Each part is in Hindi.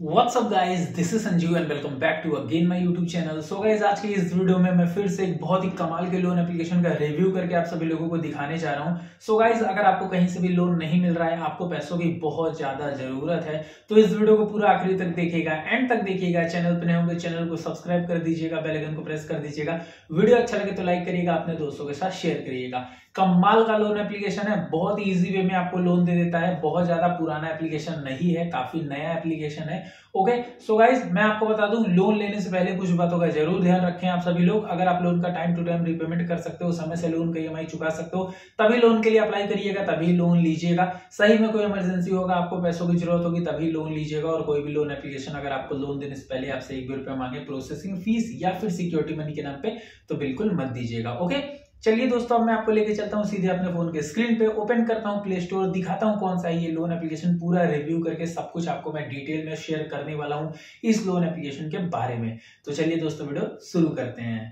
What's up guys? This is Sanjeev and welcome back to again my YouTube channel. So guys, आज के इस वीडियो में मैं फिर से एक बहुत ही कमाल के लोन एप्लीकेशन का रिव्यू करके आप सभी लोगों को दिखाने जा रहा हूँ सो गाइज अगर आपको कहीं से भी लोन नहीं मिल रहा है आपको पैसों की बहुत ज्यादा जरूरत है तो इस वीडियो को पूरा आखिरी तक देखिएगा एंड तक देखिएगा चैनल पर नहीं होंगे चैनल को सब्सक्राइब कर दीजिएगा बेलाइकन को प्रेस कर दीजिएगा वीडियो अच्छा लगे तो लाइक करिएगा अपने दोस्तों के साथ शेयर करिएगा कमाल का लोन एप्लीकेशन है बहुत इजी वे में आपको लोन दे देता है बहुत ज्यादा पुराना एप्लीकेशन नहीं है काफी नया एप्लीकेशन है ओके सो गाइज मैं आपको बता दूं लोन लेने से पहले कुछ बातों का जरूर ध्यान रखें आप सभी लोग अगर आप लोन का टाइम टू टाइम रिपेमेंट कर सकते हो समय से लोन का ई चुका सकते हो तभी लोन के लिए अप्लाई करिएगा तभी लोन लीजिएगा सही में कोई इमरजेंसी होगा आपको पैसों की जरूरत होगी तभी लोन लीजिएगा और कोई भी लोन एप्लीकेशन अगर आपको लोन देने से पहले आपसे एक भी रुपये मांगे प्रोसेसिंग फीस या फिर सिक्योरिटी मनी के नाम पे तो बिल्कुल मत दीजिएगा ओके चलिए दोस्तों अब मैं आपको लेके चलता हूँ सीधे अपने फोन के स्क्रीन पे ओपन करता हूँ प्ले स्टोर दिखाता हूँ कौन सा ये लोन एप्लीकेशन पूरा रिव्यू करके सब कुछ आपको मैं डिटेल में शेयर करने वाला हूँ इस लोन एप्लीकेशन के बारे में तो चलिए दोस्तों वीडियो शुरू करते हैं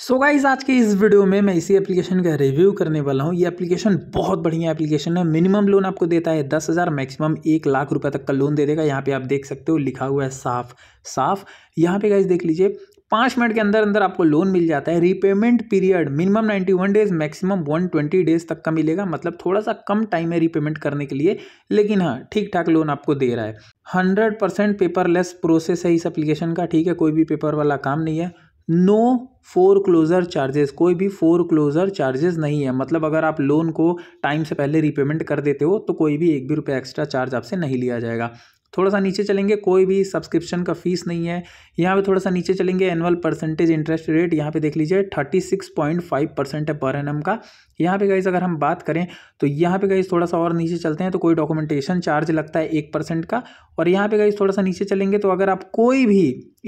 सो so गाइज आज के इस वीडियो में मैं इसी एप्लीकेशन का रिव्यू करने वाला हूँ ये एप्लीकेशन बहुत बढ़िया एप्लीकेशन है मिनिमम लोन आपको देता है दस हज़ार मैक्सिमम एक लाख रुपए तक का लोन दे देगा यहाँ पे आप देख सकते हो लिखा हुआ है साफ साफ यहाँ पे गाइज देख लीजिए पाँच मिनट के अंदर अंदर आपको लोन मिल जाता है repayment period minimum 91 days maximum 120 days तक का मिलेगा मतलब थोड़ा सा कम टाइम है रीपेमेंट करने के लिए लेकिन हाँ ठीक ठाक लोन आपको दे रहा है हंड्रेड परसेंट पेपरलेस प्रोसेस है इस एप्लीकेशन का ठीक है कोई भी पेपर वाला काम नहीं है नो फोर क्लोज़र चार्जेस कोई भी फोर क्लोज़र चार्जेस नहीं है मतलब अगर आप लोन को टाइम से पहले रीपेमेंट कर देते हो तो कोई भी एक भी रुपये एक्स्ट्रा चार्ज आपसे नहीं लिया जाएगा थोड़ा सा नीचे चलेंगे कोई भी सब्सक्रिप्शन का फीस नहीं है यहाँ पे थोड़ा सा नीचे चलेंगे एनुअल परसेंटेज इंटरेस्ट रेट यहाँ पे देख लीजिए thirty six point five percent है पर एन का यहाँ पे गाइज अगर हम बात करें तो यहाँ पे गाइज थोड़ा सा और नीचे चलते हैं तो कोई डॉक्यूमेंटेशन चार्ज लगता है एक परसेंट का और यहाँ पे गाइज थोड़ा सा नीचे चलेंगे तो अगर आप कोई भी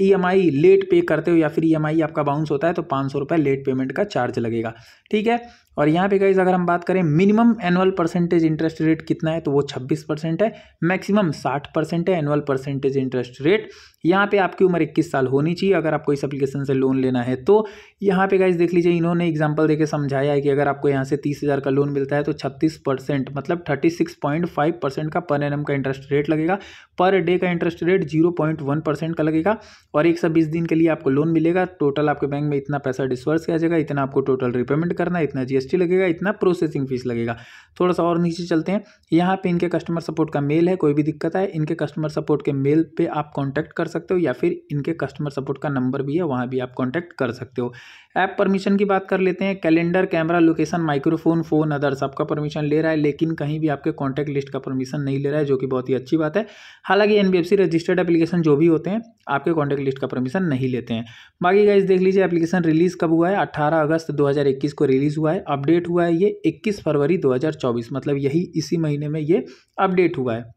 ईएमआई लेट पे करते हो या फिर ईएमआई e आपका बाउंस होता है तो पाँच सौ रुपये लेट पेमेंट का चार्ज लगेगा ठीक है और यहाँ पे गाइज अगर हम बात करें minimum annual percentage interest rate कितना है तो वो छब्बीस परसेंट है मैक्सिमम साठ परसेंट है एनुअल परसेंटेज इंटरेस्ट रेट यहाँ पे आपकी उम्र इक्कीस साल होनी चाहिए अगर आपको इस एप्लीकेशन से लोन लेना है तो यहाँ पे गाइज देख लीजिए इन्होंने एग्जाम्पल देके समझाया है कि अगर आपको यहाँ से तीस हज़ार का लोन मिलता है तो छत्तीस परसेंट मतलब thirty six point five percent का पर एनम का इंटरेस्ट रेट लगेगा पर डे का interest rate zero point one percent का लगेगा और एक सौ बीस दिन के लिए आपको लोन मिलेगा टोटल आपके बैंक में इतना पैसा डिस्वर्स किया जाएगा इतना आपको टोटल रिपेमेंट करना इतना जी लगेगा इतना प्रोसेसिंग फीस लगेगा थोड़ा सा और नीचे चलते हैं यहाँ पर इनके कस्टमर सपोर्ट का मेल है कोई भी दिक्कत है इनके कस्टमर सपोर्ट के मेल पर आप कॉन्टैक्ट कर सकते हो या फिर इनके कस्टमर सपोर्ट का नंबर भी है वहाँ भी आप कॉन्टैक्ट कर सकते हो ऐप परमिशन की बात कर लेते हैं calendar camera location microphone phone others आपका परमिशन ले रहा है लेकिन कहीं भी आपके कॉन्टैक्ट लिस्ट का परमिशन नहीं ले रहा है जो कि बहुत ही अच्छी बात है हालांकि एन रजिस्टर्ड एप्लीकेशन जो भी होते हैं आपके कॉन्टैक्ट लिस्ट का परमिशन नहीं लेते हैं बाकी गाइज देख लीजिए एप्लीकेशन रिलीज़ कब हुआ है अट्ठारह अगस्त दो को रिलीज़ हुआ है अपडेट हुआ है ये इक्कीस फरवरी दो मतलब यही इसी महीने में ये अपडेट हुआ है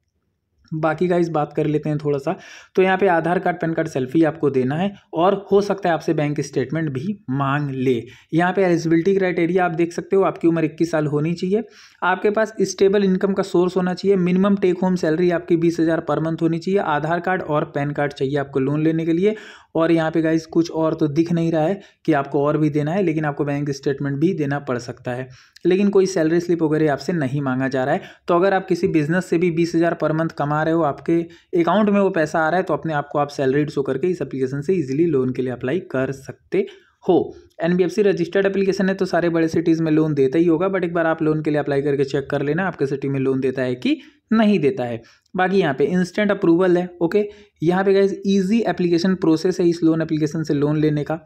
बाकी का इस बात कर लेते हैं थोड़ा सा तो यहाँ पे Aadhaar card pan card selfie आपको देना है और हो सकता है आपसे बैंक स्टेटमेंट भी मांग ले यहाँ पे एलिजिबिलिटी क्राइटेरिया आप देख सकते हो आपकी उम्र 21 साल होनी चाहिए आपके पास स्टेबल इनकम का सोर्स होना चाहिए मिनिमम टेक होम सैलरी आपकी बीस हज़ार पर मंथ होनी चाहिए आधार कार्ड और पैन कार्ड चाहिए आपको लोन लेने के लिए और यहाँ पे गाइज कुछ और तो दिख नहीं रहा है कि आपको और भी देना है लेकिन आपको बैंक स्टेटमेंट भी देना पड़ सकता है लेकिन कोई सैलरी स्लिप वगैरह आपसे नहीं मांगा जा रहा है तो अगर आप किसी बिजनेस से भी बीस हज़ार पर मंथ कमा रहे हो आपके अकाउंट में वो पैसा आ रहा है तो अपने आप को आप सैलरीड शो करके इस एप्लीकेशन से ईजिली लोन के लिए अप्लाई कर सकते हो एनबीएफसी रजिस्टर्ड एप्लीकेशन है तो सारे बड़े सिटीज़ में लोन देता ही होगा बट एक बार आप लोन के लिए अप्लाई करके चेक कर लेना आपके सिटी में लोन देता है कि नहीं देता है बाकी यहाँ पे इंस्टेंट अप्रूवल है ओके यहाँ पे गाइज इजी एप्लीकेशन प्रोसेस है इस लोन एप्लीकेशन से लोन लेने का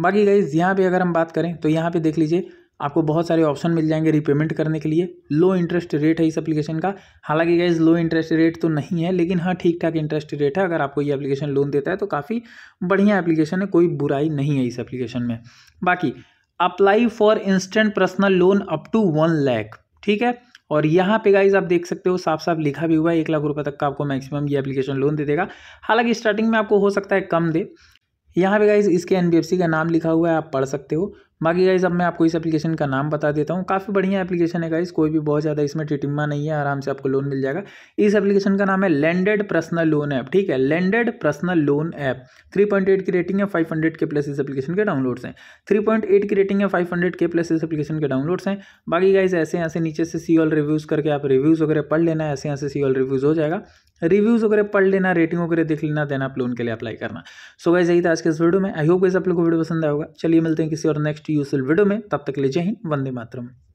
बाकी गाइज यहाँ पे अगर हम बात करें तो यहाँ पे देख लीजिए आपको बहुत सारे ऑप्शन मिल जाएंगे रीपेमेंट करने के लिए लो इंटरेस्ट रेट है इस एप्लीकेशन का हालांकि गाइज लो इंटरेस्ट रेट तो नहीं है लेकिन हाँ ठीक ठाक इंटरेस्ट रेट है अगर आपको ये एप्लीकेशन लोन देता है तो काफ़ी बढ़िया एप्लीकेशन है कोई बुराई नहीं है इस एप्लीकेशन में बाकी apply for instant personal loan up to one lakh ठीक है और यहाँ पे गाइज आप देख सकते हो साफ साफ लिखा भी हुआ है एक लाख रुपए तक का आपको मैक्सिमम ये एप्लीकेशन लोन दे देगा हालांकि स्टार्टिंग में आपको हो सकता है कम दे यहाँ पे गाइज इसके एन का नाम लिखा हुआ है आप पढ़ सकते हो बाकी गाइज अब मैं आपको इस एप्लीकेशन का नाम बता देता हूँ काफ़ी बढ़िया एप्लीकेशन है गाइज कोई भी बहुत ज़्यादा इसमें टिटिम्मा नहीं है आराम से आपको लोन मिल जाएगा इस एप्लीकेशन का नाम है लैंडेड पर्सनल लोन ऐप ठीक है लैंडेड पर्सनल लोन ऐप 3.8 की रेटिंग है 500 के प्लस इस एप्लीकेशन के डाउनलोड्स हैं 3.8 की रेटिंग है 500 के प्लस इस एप्लीकेशन के डाउनलोड्स हैं बाकी गाइज ऐसे यहाँ से नीचे से सी ऑल रिव्यूज़ करके आप रिव्यूज़ वगैरह पढ़ लेना ऐसे यहाँ से सी ऑल रिव्यूज़ हो जाएगा रिव्यूज़ वगैरह पढ़ लेना रेटिंग वगैरह देख लेना देना आप लोन के लिए अप्लाई करना सो गाइज यही था आज के इस वीडियो में आई होप गाइज आप लोग को वीडियो पसंद आएगा चलिए मिलते हैं किसी और नेक्स्ट यूजफुल वीडियो में तब तक के लिए वंदे मातरम